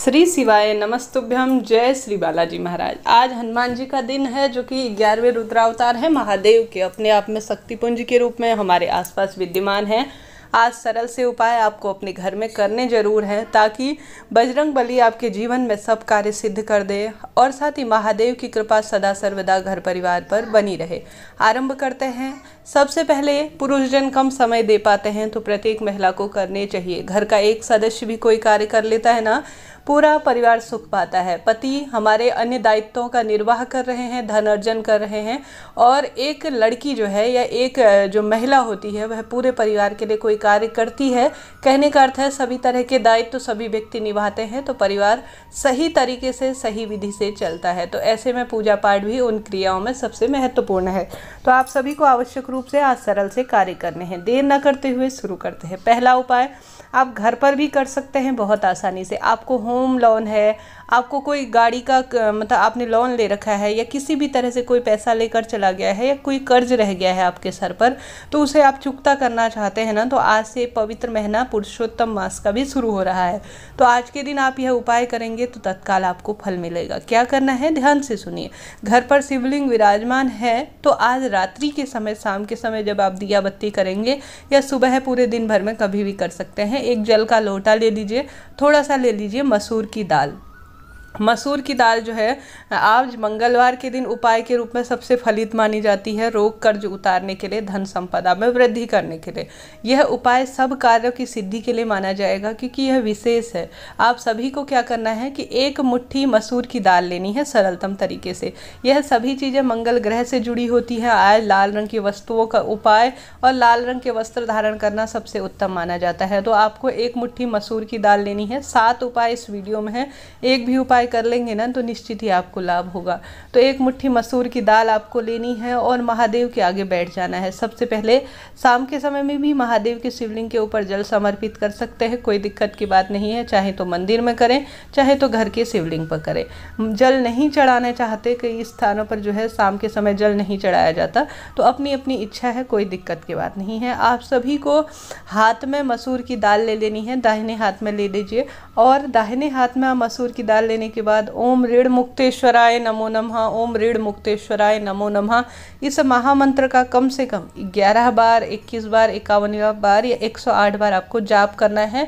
श्री शिवाय नमस्तुभ्यम जय श्री बालाजी महाराज आज हनुमान जी का दिन है जो कि ग्यारहवें रुद्रावतार है महादेव के अपने आप में शक्तिपुंज के रूप में हमारे आसपास विद्यमान हैं आज सरल से उपाय आपको अपने घर में करने जरूर हैं ताकि बजरंग बली आपके जीवन में सब कार्य सिद्ध कर दे और साथ ही महादेव की कृपा सदा सर्वदा घर परिवार पर बनी रहे आरंभ करते हैं सबसे पहले पुरुष जन कम समय दे पाते हैं तो प्रत्येक महिला को करने चाहिए घर का एक सदस्य भी कोई कार्य कर लेता है ना पूरा परिवार सुख पाता है पति हमारे अन्य दायित्वों का निर्वाह कर रहे हैं धन अर्जन कर रहे हैं और एक लड़की जो है या एक जो महिला होती है वह पूरे परिवार के लिए कोई कार्य करती है कहने का अर्थ है सभी तरह के दायित्व सभी व्यक्ति निभाते हैं तो परिवार सही तरीके से सही विधि से चलता है तो ऐसे में पूजा पाठ भी उन क्रियाओं में सबसे महत्वपूर्ण है तो आप सभी को आवश्यक रूप से आज सरल से कार्य करने हैं देर न करते हुए शुरू करते हैं पहला उपाय आप घर पर भी कर सकते हैं बहुत आसानी से आपको होम लोन है आपको कोई गाड़ी का मतलब आपने लोन ले रखा है या किसी भी तरह से कोई पैसा लेकर चला गया है या कोई कर्ज रह गया है आपके सर पर तो उसे आप चुकता करना चाहते हैं ना तो आज से पवित्र महीना पुरुषोत्तम मास का भी शुरू हो रहा है तो आज के दिन आप यह उपाय करेंगे तो तत्काल आपको फल मिलेगा क्या करना है ध्यान से सुनिए घर पर शिवलिंग विराजमान है तो आज रात्रि के समय शाम के समय जब आप दिया बत्ती करेंगे या सुबह पूरे दिन भर में कभी भी कर सकते हैं एक जल का लोटा ले लीजिए थोड़ा सा ले लीजिए मसूर की दाल मसूर की दाल जो है आज मंगलवार के दिन उपाय के रूप में सबसे फलित मानी जाती है रोग कर्ज उतारने के लिए धन संपदा में वृद्धि करने के लिए यह उपाय सब कार्यों की सिद्धि के लिए माना जाएगा क्योंकि यह विशेष है आप सभी को क्या करना है कि एक मुट्ठी मसूर की दाल लेनी है सरलतम तरीके से यह सभी चीज़ें मंगल ग्रह से जुड़ी होती हैं आज लाल रंग की वस्तुओं का उपाय और लाल रंग के वस्त्र धारण करना सबसे उत्तम माना जाता है तो आपको एक मुट्ठी मसूर की दाल लेनी है सात उपाय इस वीडियो में है एक भी उपाय उपाय कर लेंगे ना तो निश्चित ही आपको लाभ होगा तो एक मुट्ठी मसूर की दाल आपको लेनी है और महादेव के आगे बैठ जाना है सबसे पहले शाम के समय में भी महादेव के शिवलिंग के ऊपर जल समर्पित कर सकते हैं कोई दिक्कत की बात नहीं है चाहे तो मंदिर में करें चाहे तो घर के शिवलिंग पर करें जल नहीं चढ़ाना चाहते कई स्थानों पर जो है शाम के समय जल नहीं चढ़ाया जाता तो अपनी अपनी इच्छा है कोई दिक्कत की बात नहीं है आप सभी को हाथ में मसूर की दाल ले लेनी है दाहिने हाथ में ले लीजिए और दाहिने हाथ में आप मसूर की दाल लेने के बाद ओम ऋण मुक्तेश्वराय नमो नमः ओम ऋण मुक्तेश्वराय नमो नमः इस महामंत्र का कम से कम 11 बार 21 बार इक्यावनवा बार या 108 बार आपको जाप करना है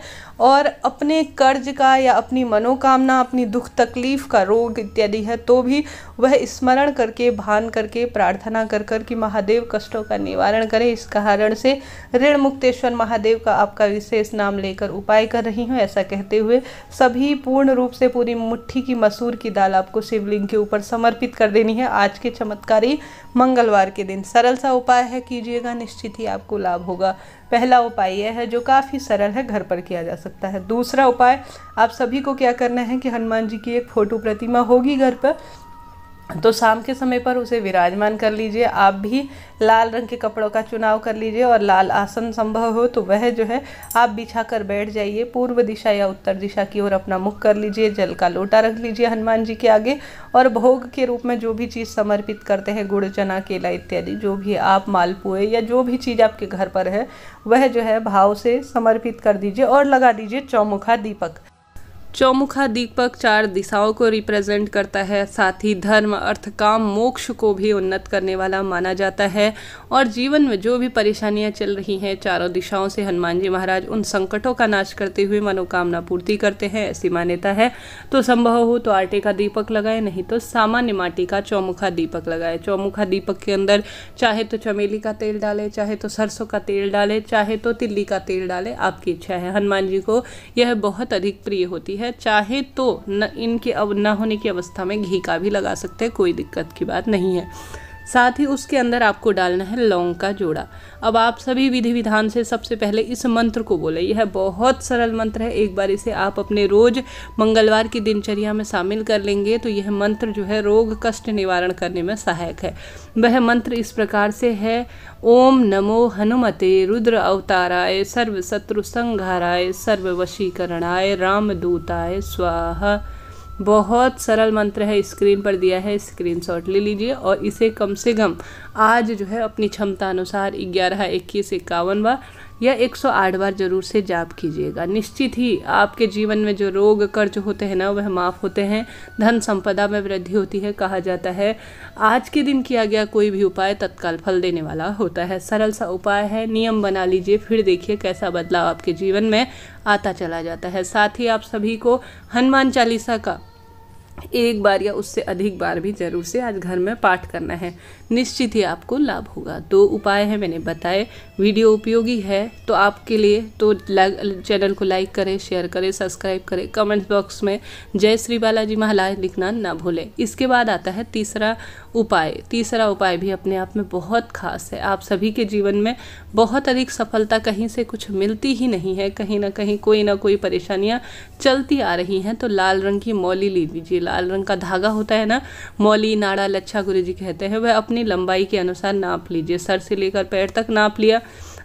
और अपने कर्ज का या अपनी मनोकामना अपनी दुख तकलीफ़ का रोग इत्यादि है तो भी वह स्मरण करके भान करके प्रार्थना कर कर कि महादेव कष्टों का निवारण करें इस कारण से ऋण मुक्तेश्वर महादेव का आपका विशेष नाम लेकर उपाय कर रही हूँ ऐसा कहते हुए सभी पूर्ण रूप से पूरी मुठ्ठी मेथी की मसूर की दाल आपको शिवलिंग के ऊपर समर्पित कर देनी है आज के चमत्कारी मंगलवार के दिन सरल सा उपाय है कीजिएगा निश्चित ही आपको लाभ होगा पहला उपाय यह है जो काफ़ी सरल है घर पर किया जा सकता है दूसरा उपाय आप सभी को क्या करना है कि हनुमान जी की एक फ़ोटो प्रतिमा होगी घर पर तो शाम के समय पर उसे विराजमान कर लीजिए आप भी लाल रंग के कपड़ों का चुनाव कर लीजिए और लाल आसन संभव हो तो वह जो है आप बिछा कर बैठ जाइए पूर्व दिशा या उत्तर दिशा की ओर अपना मुख कर लीजिए जल का लोटा रख लीजिए हनुमान जी के आगे और भोग के रूप में जो भी चीज़ समर्पित करते हैं गुड़ चना केला इत्यादि जो भी आप मालपुए या जो भी चीज़ आपके घर पर है वह जो है भाव से समर्पित कर दीजिए और लगा दीजिए चौमुखा दीपक चौमुखा दीपक चार दिशाओं को रिप्रेजेंट करता है साथ ही धर्म अर्थ काम मोक्ष को भी उन्नत करने वाला माना जाता है और जीवन में जो भी परेशानियां चल रही हैं चारों दिशाओं से हनुमान जी महाराज उन संकटों का नाश करते हुए मनोकामना पूर्ति करते हैं ऐसी मान्यता है तो संभव हो तो आटे का दीपक लगाए नहीं तो सामान्य माटी का चौमुखा दीपक लगाए चौमुखा दीपक के अंदर चाहे तो चमेली का तेल डाले चाहे तो सरसों का तेल डाले चाहे तो तिल्ली का तेल डाले आपकी इच्छा है हनुमान जी को यह बहुत अधिक प्रिय होती है है चाहे तो न इनके अब न होने की अवस्था में घी का भी लगा सकते हैं कोई दिक्कत की बात नहीं है साथ ही उसके अंदर आपको डालना है लौंग का जोड़ा अब आप सभी विधि विधान से सबसे पहले इस मंत्र को बोले यह बहुत सरल मंत्र है एक बार इसे आप अपने रोज मंगलवार की दिनचर्या में शामिल कर लेंगे तो यह मंत्र जो है रोग कष्ट निवारण करने में सहायक है वह मंत्र इस प्रकार से है ओम नमो हनुमते रुद्र अवताराय सर्व शत्रु संघाराय सर्व वशीकरणाय रामदूताय स्वाहा बहुत सरल मंत्र है स्क्रीन पर दिया है स्क्रीनशॉट ले लीजिए और इसे कम से कम आज जो है अपनी क्षमता अनुसार ग्यारह इक्कीस इक्यावन या 108 बार जरूर से जाप कीजिएगा निश्चित ही आपके जीवन में जो रोग कर्ज होते हैं ना वह माफ़ होते हैं धन संपदा में वृद्धि होती है कहा जाता है आज के दिन किया गया कोई भी उपाय तत्काल फल देने वाला होता है सरल सा उपाय है नियम बना लीजिए फिर देखिए कैसा बदलाव आपके जीवन में आता चला जाता है साथ ही आप सभी को हनुमान चालीसा का एक बार या उससे अधिक बार भी ज़रूर से आज घर में पाठ करना है निश्चित ही आपको लाभ होगा दो उपाय हैं मैंने बताए वीडियो उपयोगी है तो आपके लिए तो चैनल को लाइक करें शेयर करें सब्सक्राइब करें कमेंट बॉक्स में जय श्री बालाजी महाराज लिखना ना भूलें इसके बाद आता है तीसरा उपाय तीसरा उपाय भी अपने आप में बहुत खास है आप सभी के जीवन में बहुत अधिक सफलता कहीं से कुछ मिलती ही नहीं है कहीं ना कहीं कोई ना कोई परेशानियाँ चलती आ रही हैं तो लाल रंग की मौली ले लीजिए लाल रंग का धागा होता है ना मौली नाड़ा लच्छा गुरु जी कहते हैं वह अपनी लंबाई के अनुसार नाप लीजिए सर से लेकर पैर तक नाप लिया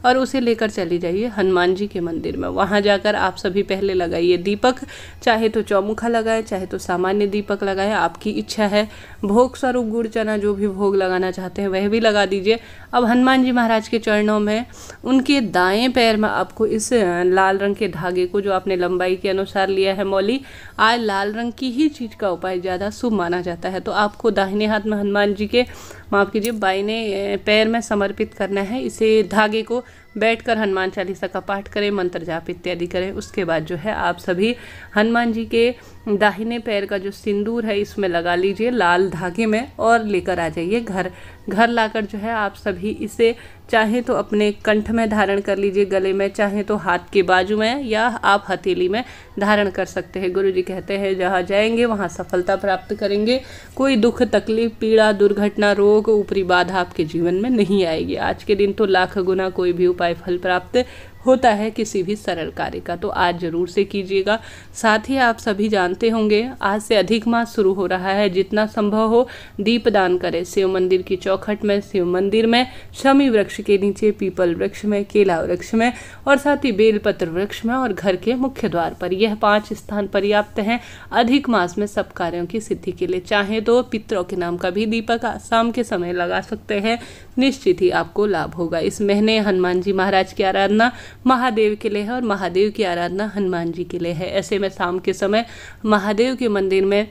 और उसे लेकर चली जाइए हनुमान जी के मंदिर में वहाँ जाकर आप सभी पहले लगाइए दीपक चाहे तो चौमुखा लगाए चाहे तो सामान्य दीपक लगाए आपकी इच्छा है भोग स्वरूप गुड़ चना जो भी भोग लगाना चाहते हैं वह भी लगा दीजिए अब हनुमान जी महाराज के चरणों में उनके दाएं पैर में आपको इस लाल रंग के धागे को जो आपने लंबाई के अनुसार लिया है मौली आज लाल रंग की ही चीज़ का उपाय ज़्यादा शुभ माना जाता है तो आपको दाहिने हाथ में हनुमान जी के माफ़ कीजिए बाइने पैर में समर्पित करना है इसे धागे को बैठकर हनुमान चालीसा का पाठ करें मंत्र जाप इत्यादि करें उसके बाद जो है आप सभी हनुमान जी के दाहिने पैर का जो सिंदूर है इसमें लगा लीजिए लाल धागे में और लेकर आ जाइए घर घर लाकर जो है आप सभी इसे चाहे तो अपने कंठ में धारण कर लीजिए गले में चाहे तो हाथ के बाजू में या आप हथेली में धारण कर सकते हैं गुरु जी कहते हैं जहाँ जाएंगे वहाँ सफलता प्राप्त करेंगे कोई दुख तकलीफ पीड़ा दुर्घटना रोग ऊपरी बाधा आपके जीवन में नहीं आएगी आज के दिन तो लाख गुना कोई भी उपाय फल प्राप्त होता है किसी भी सरल कार्य का तो आज ज़रूर से कीजिएगा साथ ही आप सभी जानते होंगे आज से अधिक मास शुरू हो रहा है जितना संभव हो दीपदान करें शिव मंदिर की चौखट में शिव मंदिर में शमी वृक्ष के नीचे पीपल वृक्ष में केला वृक्ष में और साथ ही बेलपत्र वृक्ष में और घर के मुख्य द्वार पर यह पांच स्थान पर्याप्त हैं अधिक मास में सब कार्यों की सिद्धि के लिए चाहे तो पितरों के नाम का भी दीपक शाम के समय लगा सकते हैं निश्चित ही आपको लाभ होगा इस महीने हनुमान जी महाराज की आराधना महादेव के लिए है और महादेव की आराधना हनुमान जी के लिए है ऐसे में शाम के समय महादेव के मंदिर में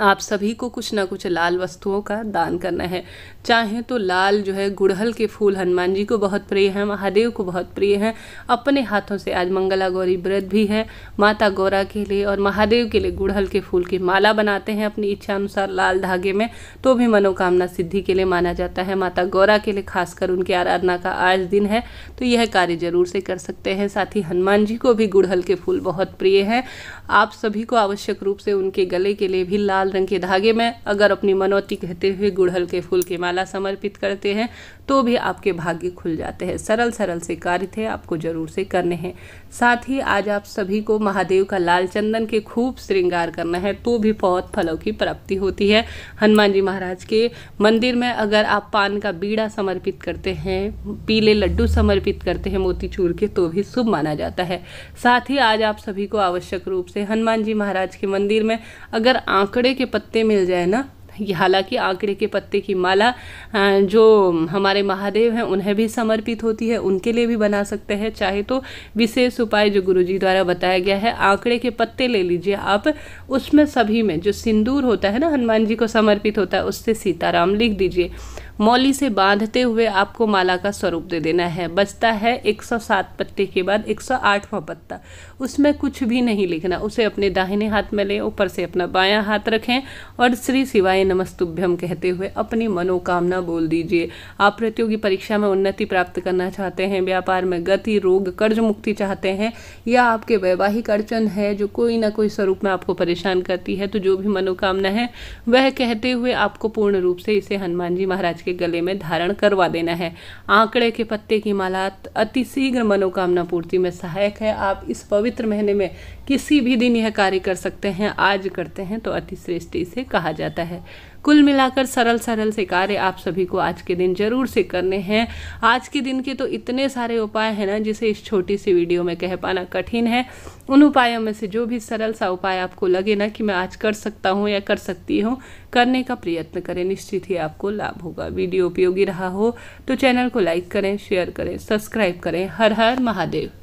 आप सभी को कुछ ना कुछ लाल वस्तुओं का दान करना है चाहे तो लाल जो है गुड़हल के फूल हनुमान जी को बहुत प्रिय हैं महादेव को बहुत प्रिय हैं अपने हाथों से आज मंगला गौरी व्रत भी है माता गौरा के लिए और महादेव के लिए गुड़हल के फूल की माला बनाते हैं अपनी इच्छा अनुसार लाल धागे में तो भी मनोकामना सिद्धि के लिए माना जाता है माता गौरा के लिए खासकर उनकी आराधना का आज दिन है तो यह कार्य जरूर से कर सकते हैं साथ ही हनुमान जी को भी गुड़हल के फूल बहुत प्रिय हैं आप सभी को आवश्यक रूप से उनके गले के लिए भी लाल लाल रंग के धागे में अगर अपनी मनोती कहते हुए गुड़हल के फूल की माला समर्पित करते हैं तो भी आपके भाग्य खुल जाते हैं सरल सरल से कार्य थे आपको जरूर से करने हैं साथ ही आज आप सभी को महादेव का लाल चंदन के खूब श्रृंगार करना है तो भी बहुत फलों की प्राप्ति होती है हनुमान जी महाराज के मंदिर में अगर आप पान का बीड़ा समर्पित करते हैं पीले लड्डू समर्पित करते हैं मोतीचूर के तो भी शुभ माना जाता है साथ ही आज आप सभी को आवश्यक रूप से हनुमान जी महाराज के मंदिर में अगर आंकड़े आंकड़े के पत्ते मिल जाए ना हालांकि आंकड़े के पत्ते की माला जो हमारे महादेव हैं उन्हें भी समर्पित होती है उनके लिए भी बना सकते हैं चाहे तो विशेष उपाय जो गुरु जी द्वारा बताया गया है आंकड़े के पत्ते ले लीजिए आप उसमें सभी में जो सिंदूर होता है ना हनुमान जी को समर्पित होता है उससे सीताराम लिख दीजिए मौली से बांधते हुए आपको माला का स्वरूप दे देना है बचता है 107 पत्ते के बाद 108वां पत्ता उसमें कुछ भी नहीं लिखना उसे अपने दाहिने हाथ में लें ऊपर से अपना बायां हाथ रखें और श्री शिवाय नमस्तुभ्यम कहते हुए अपनी मनोकामना बोल दीजिए आप प्रतियोगी परीक्षा में उन्नति प्राप्त करना चाहते हैं व्यापार में गति रोग कर्ज मुक्ति चाहते हैं या आपके वैवाहिक अड़चन है जो कोई ना कोई स्वरूप में आपको परेशान करती है तो जो भी मनोकामना है वह कहते हुए आपको पूर्ण रूप से इसे हनुमान जी महाराज के गले में धारण करवा देना है आंकड़े के पत्ते की माला अतिशीघ्र मनोकामना पूर्ति में सहायक है आप इस पवित्र महीने में किसी भी दिन यह कार्य कर सकते हैं आज करते हैं तो अति श्रेष्ठ इसे कहा जाता है कुल मिलाकर सरल सरल से कार्य आप सभी को आज के दिन जरूर से करने हैं आज के दिन के तो इतने सारे उपाय हैं ना जिसे इस छोटी सी वीडियो में कह पाना कठिन है उन उपायों में से जो भी सरल सा उपाय आपको लगे ना कि मैं आज कर सकता हूँ या कर सकती हूँ करने का प्रयत्न करें निश्चित ही आपको लाभ होगा वीडियो उपयोगी रहा हो तो चैनल को लाइक करें शेयर करें सब्सक्राइब करें हर हर महादेव